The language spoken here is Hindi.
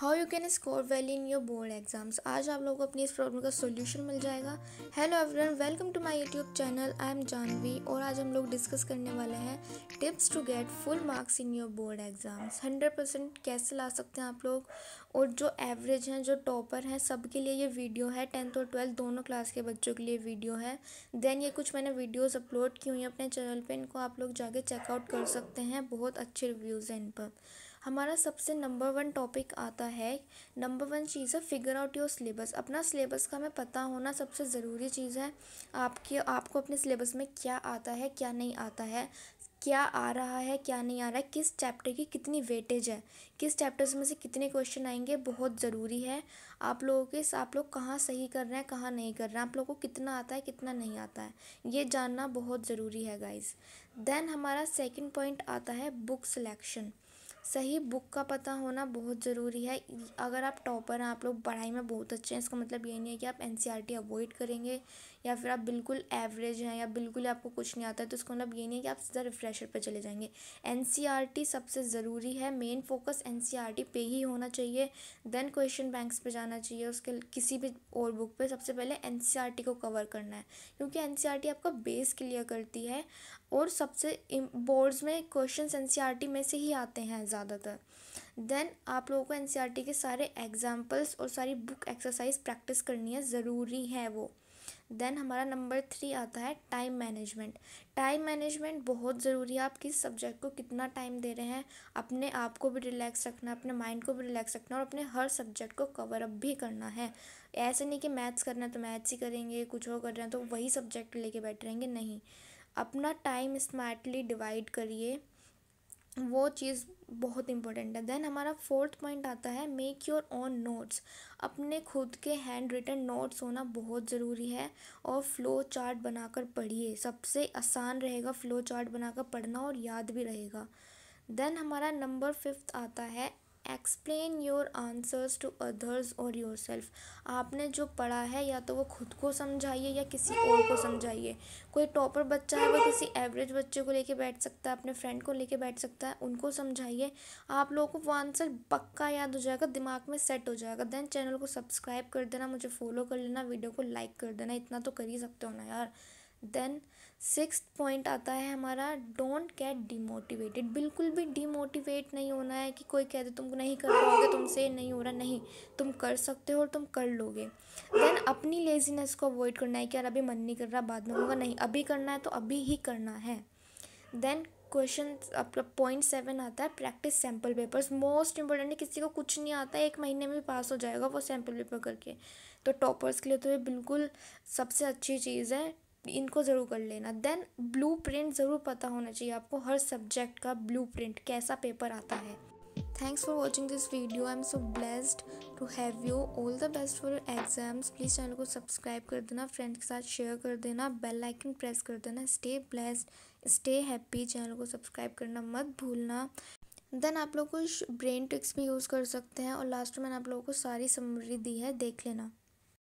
how you can score well in your board exams आज आप लोगों को अपनी इस प्रॉब्लम का सोल्यूशन मिल जाएगा hello everyone welcome to my YouTube channel I am Janvi और आज हम लोग डिस्कस करने वाले हैं tips to get full marks in your board exams hundred percent कैसे ला सकते हैं आप लोग और जो एवरेज हैं जो टॉपर हैं सबके लिए ये वीडियो है टेंथ और ट्वेल्थ दोनों क्लास के बच्चों के लिए वीडियो है देन ये कुछ मैंने वीडियोज़ अपलोड की हुई हैं अपने चैनल पर इनको आप लोग जाके चेकआउट कर सकते हैं बहुत अच्छे रिव्यूज़ हैं इन पर हमारा सबसे नंबर वन टॉपिक आता है नंबर वन चीज़ है फिगर आउट योर सिलेबस अपना सिलेबस का हमें पता होना सबसे ज़रूरी चीज़ है आपके आपको अपने सिलेबस में क्या आता है क्या नहीं आता है क्या आ रहा है क्या नहीं आ रहा है किस चैप्टर की कितनी वेटेज है किस चैप्टर्स में से कितने क्वेश्चन आएंगे बहुत ज़रूरी है आप लोगों के आप लोग कहाँ सही कर रहे हैं कहाँ नहीं कर रहे हैं आप लोगों को कितना आता है कितना नहीं आता है ये जानना बहुत ज़रूरी है गाइज देन हमारा सेकेंड पॉइंट आता है बुक सिलेक्शन सही बुक का पता होना बहुत ज़रूरी है अगर आप टॉपर हैं आप लोग पढ़ाई में बहुत अच्छे हैं इसका मतलब ये नहीं है कि आप N C R T avoid करेंगे या फिर आप बिल्कुल एवरेज हैं या बिल्कुल आपको कुछ नहीं आता है तो इसका मतलब ये नहीं है कि आप सीधा रिफ्रेशर पर चले जाएंगे एन e सबसे ज़रूरी है मेन फोकस एन पे ही होना चाहिए देन क्वेश्चन बैंक्स पे जाना चाहिए उसके किसी भी और बुक पे सबसे पहले एन e को कवर करना है क्योंकि एन e आपका बेस क्लियर करती है और सबसे बोर्ड्स में क्वेश्चन एन में से ही आते हैं ज़्यादातर देन आप लोगों को एन के सारे एग्जाम्पल्स और सारी बुक एक्सरसाइज प्रैक्टिस करनी है ज़रूरी है वो देन हमारा नंबर थ्री आता है टाइम मैनेजमेंट टाइम मैनेजमेंट बहुत ज़रूरी है आप किस सब्जेक्ट को कितना टाइम दे रहे हैं अपने आप को भी रिलैक्स रखना अपने माइंड को भी रिलैक्स रखना और अपने हर सब्जेक्ट को कवर अप भी करना है ऐसे नहीं कि मैथ्स करना है तो मैथ्स ही करेंगे कुछ और कर रहे हैं तो वही सब्जेक्ट लेके बैठ रहेंगे नहीं अपना टाइम स्मार्टली डिवाइड करिए वो चीज़ बहुत इंपॉर्टेंट है देन हमारा फोर्थ पॉइंट आता है मेक योर ओन नोट्स अपने खुद के हैंड रिटन नोट्स होना बहुत ज़रूरी है और फ्लो चार्ट बनाकर पढ़िए सबसे आसान रहेगा फ्लो चार्ट बनाकर पढ़ना और याद भी रहेगा देन हमारा नंबर फिफ्थ आता है explain your answers to others और योर सेल्फ आपने जो पढ़ा है या तो वो खुद को समझाइए या किसी और को समझाइए कोई टॉपर बच्चा है वो किसी एवरेज बच्चे को लेके बैठ सकता है अपने फ्रेंड को लेके बैठ सकता है उनको समझाइए आप लोगों को वो आंसर पक्का याद हो जाएगा दिमाग में सेट हो जाएगा देन चैनल को सब्सक्राइब कर देना मुझे फॉलो कर लेना वीडियो को लाइक कर देना इतना तो कर ही सकते हो ना यार देन सिक्स पॉइंट आता है हमारा डोंट गेट डीमोटिवेटेड बिल्कुल भी डीमोटिवेट नहीं होना है कि कोई कह दे तुम नहीं कर पाओगे तुमसे नहीं हो रहा नहीं तुम कर सकते हो और तुम कर लोगे देन अपनी लेजीनेस को अवॉइड करना है कि यार अभी मन नहीं कर रहा बाद में होगा नहीं अभी करना है तो अभी ही करना है देन क्वेश्चन आपका पॉइंट सेवन आता है practice sample papers most important है किसी को कुछ नहीं आता है एक महीने में पास हो जाएगा वो सैम्पल पेपर करके तो टॉपर्स के लिए तो ये बिल्कुल सबसे अच्छी चीज़ है इनको ज़रूर कर लेना देन ब्लू प्रिंट ज़रूर पता होना चाहिए आपको हर सब्जेक्ट का ब्लू प्रिंट कैसा पेपर आता है thanks for watching this video I am so blessed to have you all the best for exams please channel को सब्सक्राइब कर देना फ्रेंड के साथ शेयर कर देना बेल आइकन प्रेस कर देना stay blessed stay happy channel को सब्सक्राइब करना मत भूलना देन आप लोग कुछ ब्रेन ट्रिक्स भी यूज़ कर सकते हैं और लास्ट में मैंने आप लोगों को सारी समरी दी है देख लेना